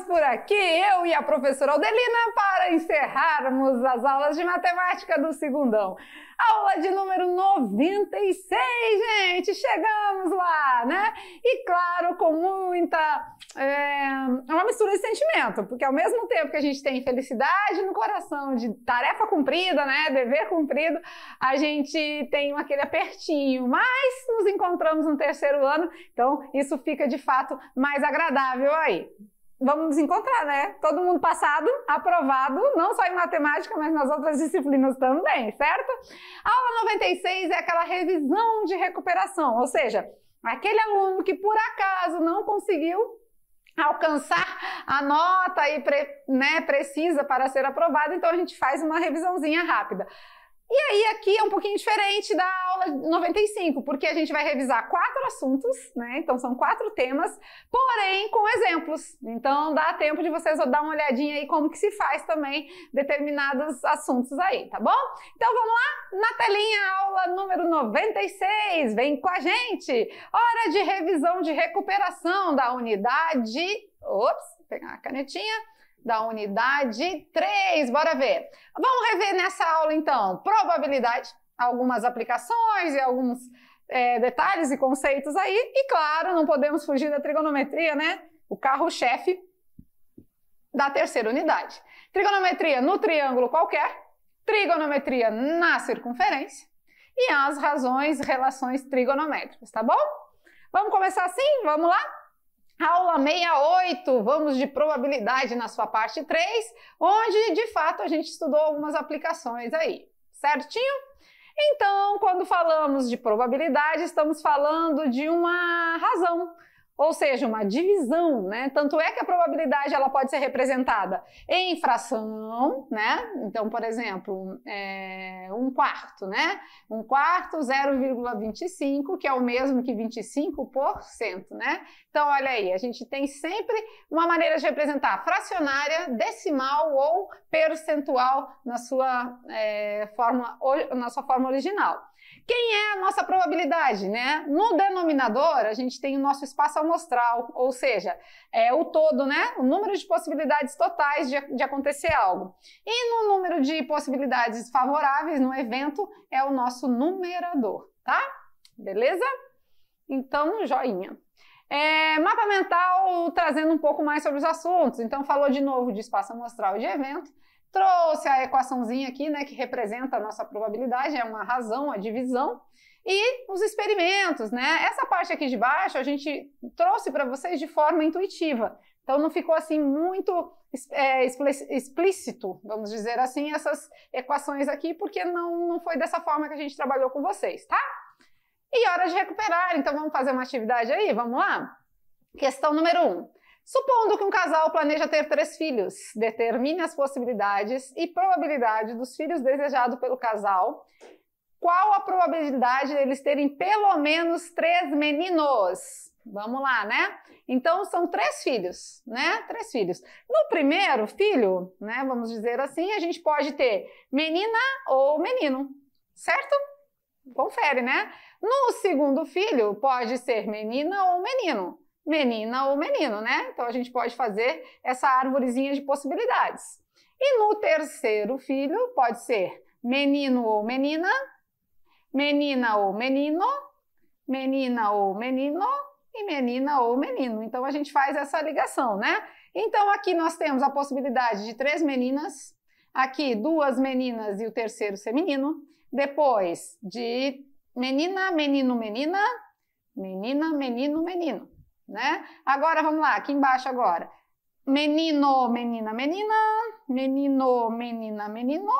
Ficamos por aqui, eu e a professora Aldelina, para encerrarmos as aulas de matemática do segundão. Aula de número 96, gente! Chegamos lá, né? E claro, com muita. É uma mistura de sentimento, porque ao mesmo tempo que a gente tem felicidade no coração de tarefa cumprida, né? Dever cumprido, a gente tem aquele apertinho, mas nos encontramos no terceiro ano, então isso fica de fato mais agradável aí vamos nos encontrar, né? Todo mundo passado, aprovado, não só em matemática, mas nas outras disciplinas também, certo? Aula 96 é aquela revisão de recuperação, ou seja, aquele aluno que por acaso não conseguiu alcançar a nota aí né, precisa para ser aprovado, então a gente faz uma revisãozinha rápida. E aí aqui é um pouquinho diferente da aula 95, porque a gente vai revisar quatro assuntos, né? Então são quatro temas, porém com exemplos. Então dá tempo de vocês dar uma olhadinha aí como que se faz também determinados assuntos aí, tá bom? Então vamos lá na telinha aula número 96, vem com a gente. Hora de revisão de recuperação da unidade. Ops, vou pegar a canetinha da unidade 3. Bora ver. Vamos rever nessa aula, então, probabilidade, algumas aplicações e alguns é, detalhes e conceitos aí. E, claro, não podemos fugir da trigonometria, né? O carro-chefe da terceira unidade. Trigonometria no triângulo qualquer, trigonometria na circunferência e as razões relações trigonométricas, tá bom? Vamos começar assim? Vamos lá? Aula 68, vamos de probabilidade na sua parte 3, onde de fato a gente estudou algumas aplicações aí, certinho? Então, quando falamos de probabilidade, estamos falando de uma razão ou seja, uma divisão, né? Tanto é que a probabilidade ela pode ser representada em fração, né? Então, por exemplo, é um quarto, né? Um quarto, 0,25, que é o mesmo que 25%, né? Então, olha aí, a gente tem sempre uma maneira de representar fracionária, decimal ou percentual na sua, é, forma, na sua forma original. Quem é a nossa probabilidade, né? No denominador, a gente tem o nosso espaço amostral, ou seja, é o todo, né? O número de possibilidades totais de, de acontecer algo. E no número de possibilidades favoráveis no evento é o nosso numerador, tá? Beleza? Então, joinha. É, mapa mental trazendo um pouco mais sobre os assuntos. Então, falou de novo de espaço amostral e de evento. Trouxe a equaçãozinha aqui, né, que representa a nossa probabilidade, é uma razão, a divisão. E os experimentos, né? Essa parte aqui de baixo a gente trouxe para vocês de forma intuitiva. Então não ficou assim muito é, explícito, vamos dizer assim, essas equações aqui, porque não, não foi dessa forma que a gente trabalhou com vocês, tá? E hora de recuperar, então vamos fazer uma atividade aí? Vamos lá? Questão número 1. Um. Supondo que um casal planeja ter três filhos, determine as possibilidades e probabilidade dos filhos desejados pelo casal. Qual a probabilidade deles terem pelo menos três meninos? Vamos lá, né? Então são três filhos, né? Três filhos. No primeiro filho, né? Vamos dizer assim, a gente pode ter menina ou menino, certo? Confere, né? No segundo filho, pode ser menina ou menino menina ou menino, né? Então a gente pode fazer essa árvorezinha de possibilidades. E no terceiro filho pode ser menino ou menina, menina ou menino, menina ou menino e menina ou menino. Então a gente faz essa ligação, né? Então aqui nós temos a possibilidade de três meninas, aqui duas meninas e o terceiro ser menino, depois de menina, menino, menina, menina, menino, menino né? Agora vamos lá, aqui embaixo agora. Menino, menina, menina, menino, menina, menino,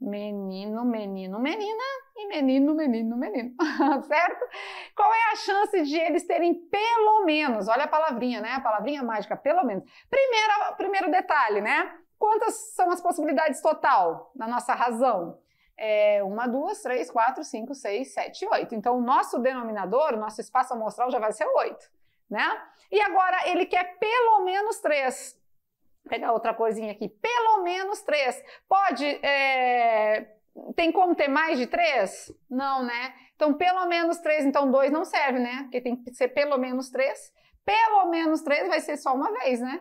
menino, menino, menina e menino, menino, menino, certo? Qual é a chance de eles terem pelo menos, olha a palavrinha, né? A palavrinha mágica, pelo menos. Primeiro, primeiro detalhe, né? Quantas são as possibilidades total na nossa razão? É, uma, duas, três, quatro, cinco, seis, sete, oito. Então, o nosso denominador, o nosso espaço amostral já vai ser oito né? E agora ele quer pelo menos três. Vou pegar outra corzinha aqui. Pelo menos três. Pode. É... Tem como ter mais de três? Não, né? Então, pelo menos três. Então, dois não serve, né? Porque tem que ser pelo menos três. Pelo menos três vai ser só uma vez, né?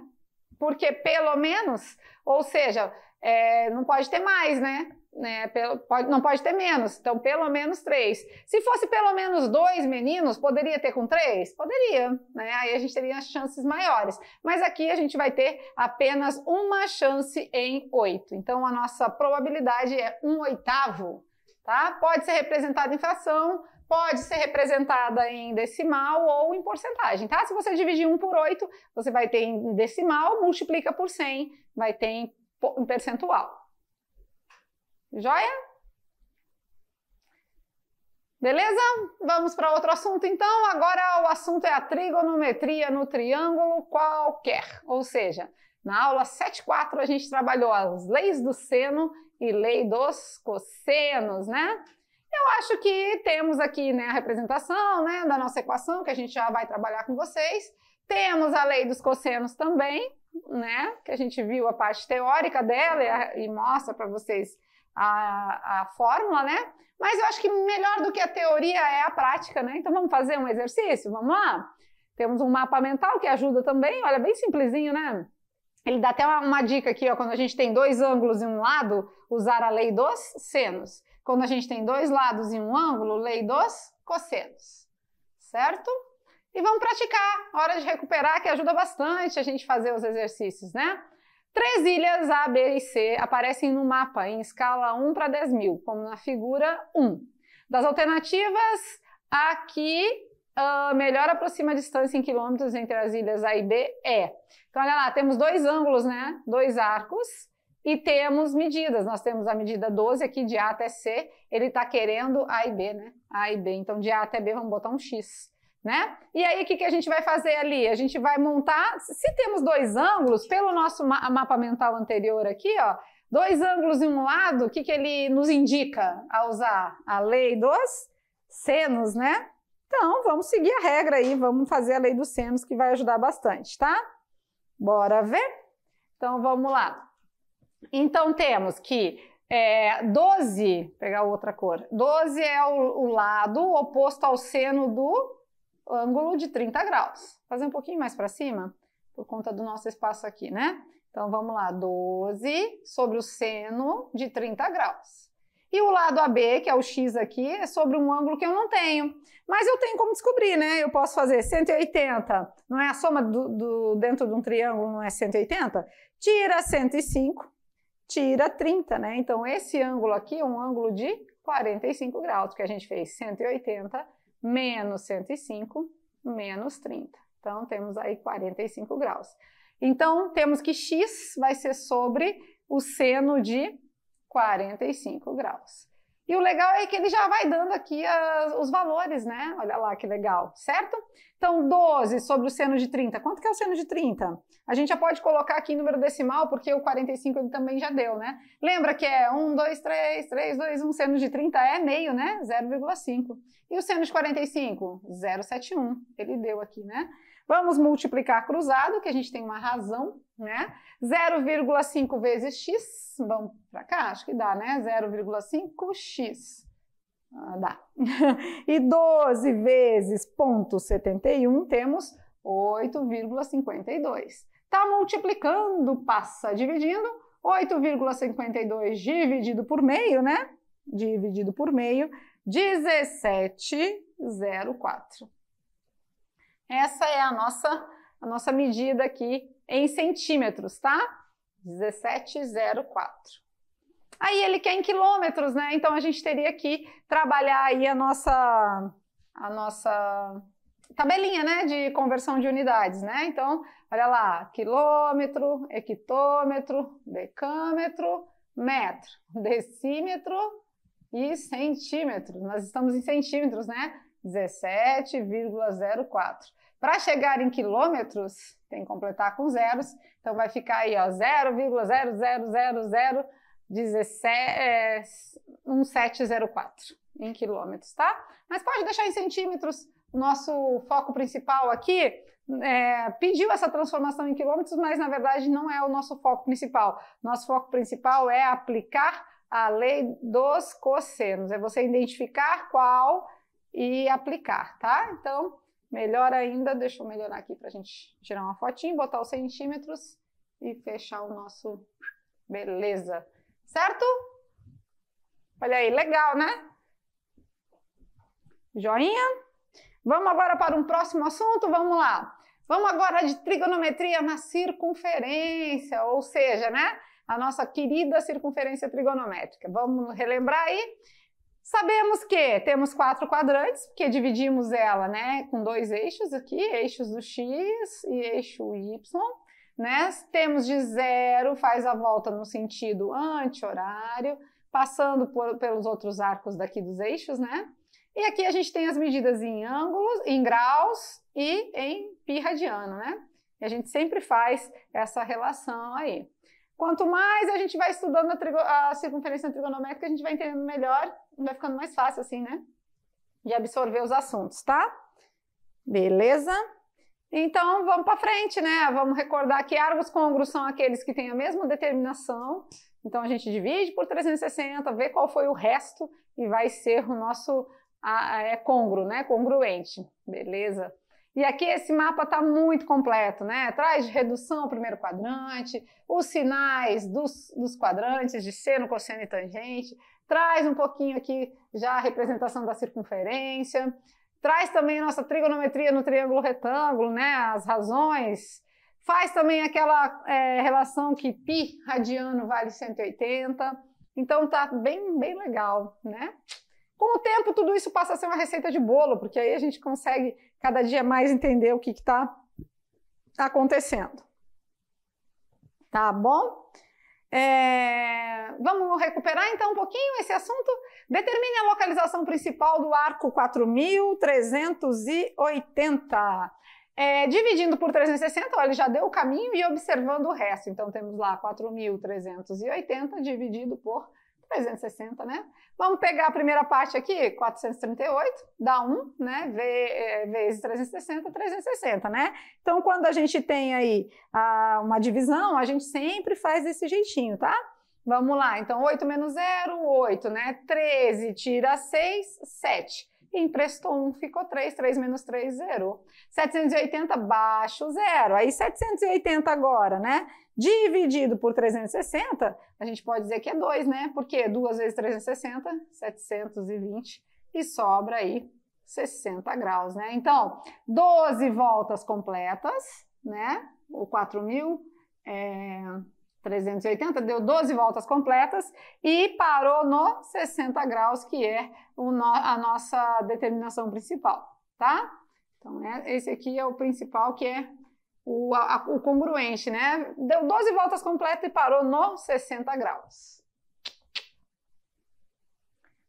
Porque pelo menos, ou seja, é... não pode ter mais, né? né, pelo, pode, não pode ter menos, então pelo menos três. Se fosse pelo menos dois meninos, poderia ter com três? Poderia, né? Aí a gente teria as chances maiores. Mas aqui a gente vai ter apenas uma chance em oito. Então a nossa probabilidade é um oitavo, tá? Pode ser representada em fração, pode ser representada em decimal ou em porcentagem, tá? Se você dividir 1 por 8, você vai ter em decimal, multiplica por 100, vai ter em percentual. Joia? Beleza? Vamos para outro assunto então. Agora o assunto é a trigonometria no triângulo qualquer. Ou seja, na aula 74 a gente trabalhou as leis do seno e lei dos cossenos, né? Eu acho que temos aqui né, a representação né, da nossa equação, que a gente já vai trabalhar com vocês. Temos a lei dos cossenos também, né? Que a gente viu a parte teórica dela e, a, e mostra para vocês a, a fórmula, né? Mas eu acho que melhor do que a teoria é a prática, né? Então vamos fazer um exercício, vamos lá? Temos um mapa mental que ajuda também, olha, bem simplesinho, né? Ele dá até uma, uma dica aqui, ó, quando a gente tem dois ângulos e um lado, usar a lei dos senos. Quando a gente tem dois lados e um ângulo, lei dos cossenos, certo? E vamos praticar, hora de recuperar, que ajuda bastante a gente fazer os exercícios, né? Três ilhas A, B e C aparecem no mapa em escala 1 para 10 mil, como na figura 1. Das alternativas, aqui a ah, melhor aproxima a distância em quilômetros entre as ilhas A e B é. Então, olha lá, temos dois ângulos, né? Dois arcos e temos medidas. Nós temos a medida 12 aqui de A até C, ele está querendo A e B, né? A e B. Então, de A até B, vamos botar um X né? E aí, o que, que a gente vai fazer ali? A gente vai montar, se temos dois ângulos, pelo nosso ma mapa mental anterior aqui, ó, dois ângulos em um lado, o que, que ele nos indica a usar? A lei dos senos, né? Então, vamos seguir a regra aí, vamos fazer a lei dos senos, que vai ajudar bastante, tá? Bora ver? Então, vamos lá. Então, temos que é, 12, pegar outra cor, 12 é o, o lado oposto ao seno do ângulo de 30 graus. Fazer um pouquinho mais para cima, por conta do nosso espaço aqui, né? Então vamos lá, 12 sobre o seno de 30 graus. E o lado AB, que é o X aqui, é sobre um ângulo que eu não tenho. Mas eu tenho como descobrir, né? Eu posso fazer 180, não é a soma do, do dentro de um triângulo, não é 180? Tira 105, tira 30, né? Então esse ângulo aqui é um ângulo de 45 graus, porque a gente fez 180 menos 105, menos 30. Então, temos aí 45 graus. Então, temos que x vai ser sobre o seno de 45 graus. E o legal é que ele já vai dando aqui as, os valores, né? Olha lá que legal, certo? Então, 12 sobre o seno de 30. Quanto que é o seno de 30? A gente já pode colocar aqui em número decimal, porque o 45 ele também já deu, né? Lembra que é 1, 2, 3, 3, 2, 1. Seno de 30 é meio, né? 0,5. E o seno de 45? 0,71. Ele deu aqui, né? Vamos multiplicar cruzado, que a gente tem uma razão, né? 0,5 vezes x, vamos para cá, acho que dá, né? 0,5x. Ah, dá. e 12 vezes 0,71 temos 8,52. Tá multiplicando, passa dividindo. 8,52 dividido por meio, né? Dividido por meio, 17,04. Essa é a nossa, a nossa medida aqui em centímetros, tá? 1704. Aí ele quer em quilômetros, né? Então a gente teria que trabalhar aí a nossa a nossa tabelinha, né, de conversão de unidades, né? Então, olha lá, quilômetro, hectômetro, decâmetro, metro, decímetro e centímetro. Nós estamos em centímetros, né? 17,04. Para chegar em quilômetros, tem que completar com zeros, então vai ficar aí, ó, 0,000001704 em quilômetros, tá? Mas pode deixar em centímetros. Nosso foco principal aqui é, pediu essa transformação em quilômetros, mas na verdade não é o nosso foco principal. Nosso foco principal é aplicar a lei dos cossenos, é você identificar qual e aplicar, tá? Então, Melhor ainda, deixa eu melhorar aqui para a gente tirar uma fotinha, botar os centímetros e fechar o nosso... Beleza. Certo? Olha aí, legal, né? Joinha? Vamos agora para um próximo assunto? Vamos lá. Vamos agora de trigonometria na circunferência, ou seja, né? A nossa querida circunferência trigonométrica. Vamos relembrar aí? Sabemos que temos quatro quadrantes, porque dividimos ela né, com dois eixos aqui, eixos do X e eixo Y. Né? Temos de zero, faz a volta no sentido anti-horário, passando por, pelos outros arcos daqui dos eixos, né? E aqui a gente tem as medidas em ângulos, em graus e em pi radiano, né? E a gente sempre faz essa relação aí. Quanto mais a gente vai estudando a, a circunferência trigonométrica, a gente vai entendendo melhor, vai ficando mais fácil assim, né? De absorver os assuntos, tá? Beleza? Então vamos para frente, né? Vamos recordar que árvores congruos são aqueles que têm a mesma determinação. Então a gente divide por 360, vê qual foi o resto e vai ser o nosso a, a, é congruo, né? Congruente. Beleza? E aqui esse mapa está muito completo, né? Traz redução ao primeiro quadrante, os sinais dos, dos quadrantes de seno, cosseno e tangente, traz um pouquinho aqui já a representação da circunferência, traz também nossa trigonometria no triângulo retângulo, né? As razões, faz também aquela é, relação que π radiano vale 180. Então tá bem, bem legal, né? Com o tempo, tudo isso passa a ser uma receita de bolo, porque aí a gente consegue cada dia mais entender o que está acontecendo. Tá bom? É... Vamos recuperar então um pouquinho esse assunto? Determine a localização principal do arco 4380. É, dividindo por 360, olha, ele já deu o caminho e observando o resto. Então temos lá 4.380 dividido por 360, né? Vamos pegar a primeira parte aqui, 438, dá 1, né? V, é, vezes 360, 360, né? Então, quando a gente tem aí a, uma divisão, a gente sempre faz desse jeitinho, tá? Vamos lá, então 8 menos 0, 8, né? 13 tira 6, 7 e emprestou um, ficou 3, 3 menos 3, 0. 780 baixo, zero. Aí 780 agora, né? Dividido por 360, a gente pode dizer que é 2, né? Porque 2 vezes 360, 720, e sobra aí 60 graus, né? Então, 12 voltas completas, né? O 4.000, é, 380, deu 12 voltas completas e parou no 60 graus, que é no, a nossa determinação principal, tá? Então, é, esse aqui é o principal, que é o, a, o congruente, né? Deu 12 voltas completas e parou no 60 graus.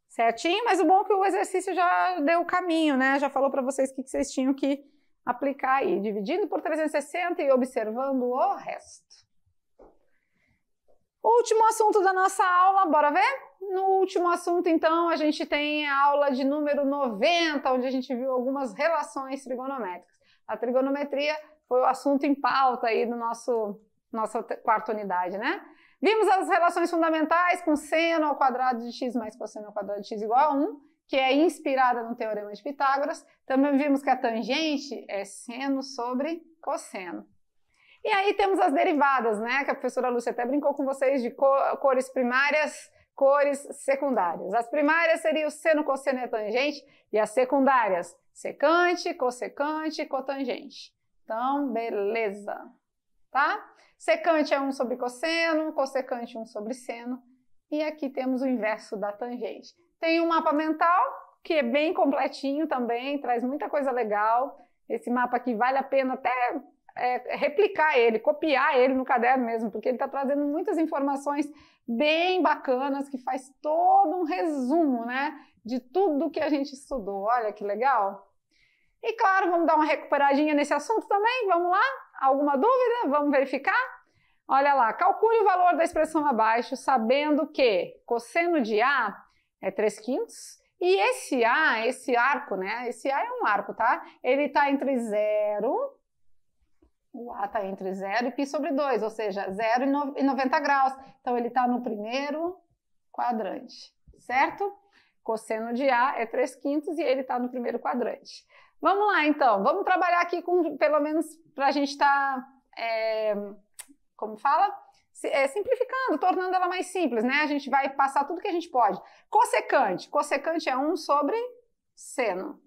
Certinho? Mas o bom é que o exercício já deu o caminho, né? Já falou para vocês o que vocês tinham que aplicar aí, dividindo por 360 e observando o resto. Último assunto da nossa aula, bora ver? No último assunto, então, a gente tem a aula de número 90, onde a gente viu algumas relações trigonométricas. A trigonometria foi o assunto em pauta aí do nosso nossa quarta unidade, né? Vimos as relações fundamentais com seno ao quadrado de x mais cosseno ao quadrado de x igual a 1, que é inspirada no teorema de Pitágoras. Também vimos que a tangente é seno sobre cosseno. E aí temos as derivadas, né? Que a professora Lúcia até brincou com vocês de cores primárias, cores secundárias. As primárias seriam o seno, cosseno e a tangente, e as secundárias, secante, cossecante e cotangente. Então, beleza, tá? Secante é 1 sobre cosseno, cossecante 1 sobre seno, e aqui temos o inverso da tangente. Tem um mapa mental, que é bem completinho também, traz muita coisa legal. Esse mapa aqui vale a pena até é, é, replicar ele, copiar ele no caderno mesmo, porque ele está trazendo muitas informações bem bacanas que faz todo um resumo, né, de tudo que a gente estudou. Olha que legal! E claro, vamos dar uma recuperadinha nesse assunto também. Vamos lá? Alguma dúvida? Vamos verificar? Olha lá, calcule o valor da expressão abaixo, sabendo que cosseno de A é 3 quintos e esse A, esse arco, né? Esse A é um arco, tá? Ele está entre 0 o A está entre 0 e π sobre 2, ou seja, 0 e, 90 graus. Então, ele está no primeiro quadrante, certo? Cosseno de A é 3 quintos e ele está no primeiro quadrante. Vamos lá, então. Vamos trabalhar aqui com, pelo menos, para a gente estar, tá, é, como fala? É, simplificando, tornando ela mais simples, né? A gente vai passar tudo que a gente pode. Cosecante. Cosecante é 1 sobre seno.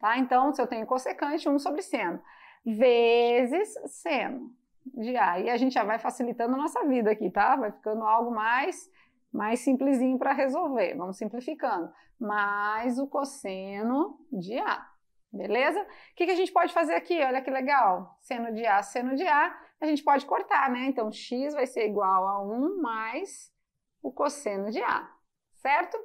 Tá? Então, se eu tenho cosecante, 1 sobre seno vezes seno. de a e a gente já vai facilitando a nossa vida aqui, tá? Vai ficando algo mais mais simplesinho para resolver. Vamos simplificando. Mais o cosseno de A. Beleza? O que, que, a gente pode fazer aqui? Olha que legal. Seno de A, seno de A. A gente pode cortar, né? Então, x vai ser igual a 1 mais o cosseno de A. Certo?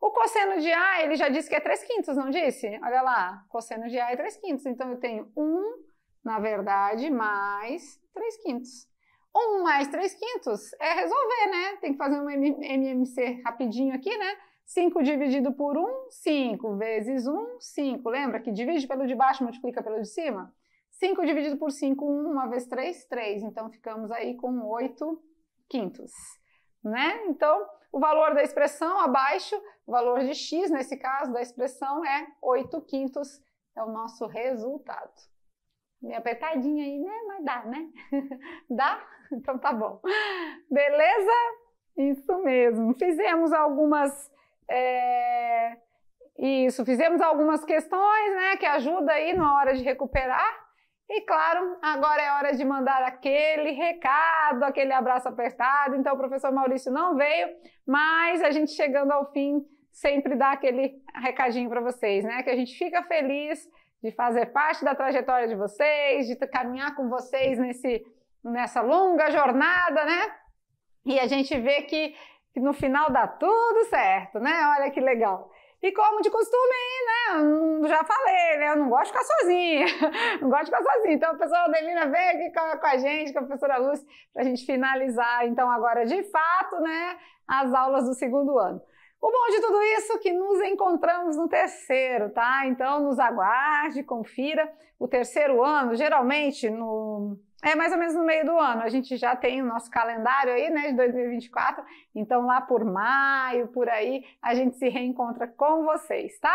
O cosseno de A, ele já disse que é 3 quintos, não disse? Olha lá. Cosseno de A é 3 quintos. Então, eu tenho 1 na verdade, mais 3 quintos. 1 mais 3 quintos é resolver, né? Tem que fazer um MMC rapidinho aqui, né? 5 dividido por 1, 5 vezes 1, 5. Lembra que divide pelo de baixo, multiplica pelo de cima? 5 dividido por 5, 1, 1 vezes 3, 3. Então, ficamos aí com 8 quintos, né? Então, o valor da expressão abaixo, o valor de x, nesse caso, da expressão é 8 quintos, é o nosso resultado meio apertadinha aí, né? Mas dá, né? dá? Então tá bom. Beleza? Isso mesmo. Fizemos algumas. É... Isso, fizemos algumas questões, né? Que ajuda aí na hora de recuperar. E claro, agora é hora de mandar aquele recado, aquele abraço apertado. Então, o professor Maurício não veio, mas a gente chegando ao fim sempre dá aquele recadinho para vocês, né? Que a gente fica feliz de fazer parte da trajetória de vocês, de caminhar com vocês nesse, nessa longa jornada, né? E a gente vê que, que no final dá tudo certo, né? Olha que legal. E como de costume, né? Já falei, né? Eu não gosto de ficar sozinha. Não gosto de ficar sozinha. Então, a professora Adelina vem aqui com a gente, com a professora Lúcia, para a gente finalizar, então, agora de fato, né? As aulas do segundo ano. O bom de tudo isso é que nos encontramos no terceiro, tá? Então nos aguarde, confira. O terceiro ano, geralmente no é mais ou menos no meio do ano. A gente já tem o nosso calendário aí, né, de 2024. Então, lá por maio, por aí, a gente se reencontra com vocês, tá?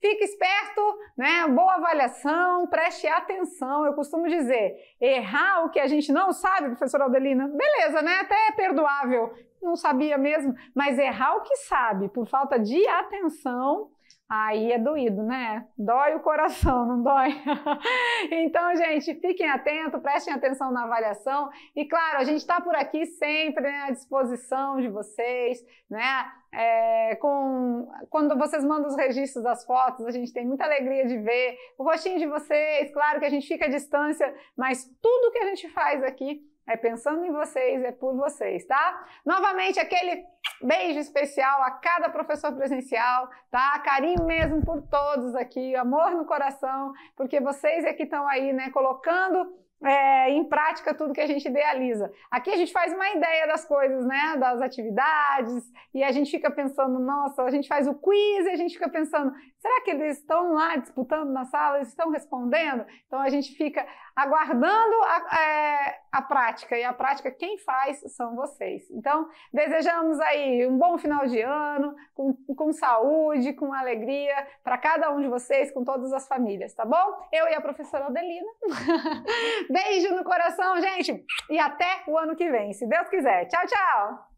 Fique esperto, né? Boa avaliação, preste atenção. Eu costumo dizer, errar o que a gente não sabe, Professor Aldelina, beleza, né? Até é perdoável não sabia mesmo, mas errar o que sabe por falta de atenção, aí é doído, né? Dói o coração, não dói? então, gente, fiquem atentos, prestem atenção na avaliação e, claro, a gente está por aqui sempre né, à disposição de vocês, né? É, com, quando vocês mandam os registros das fotos, a gente tem muita alegria de ver o rostinho de vocês, claro que a gente fica à distância, mas tudo que a gente faz aqui é pensando em vocês, é por vocês, tá? Novamente, aquele beijo especial a cada professor presencial, tá? Carinho mesmo por todos aqui, amor no coração, porque vocês é que estão aí, né, colocando é, em prática tudo que a gente idealiza. Aqui a gente faz uma ideia das coisas, né? Das atividades, e a gente fica pensando, nossa, a gente faz o quiz e a gente fica pensando, será que eles estão lá disputando na sala, eles estão respondendo? Então a gente fica aguardando a, é, a prática. E a prática quem faz são vocês. Então, desejamos aí um bom final de ano, com, com saúde, com alegria para cada um de vocês, com todas as famílias, tá bom? Eu e a professora Adelina. Beijo no coração, gente, e até o ano que vem, se Deus quiser. Tchau, tchau!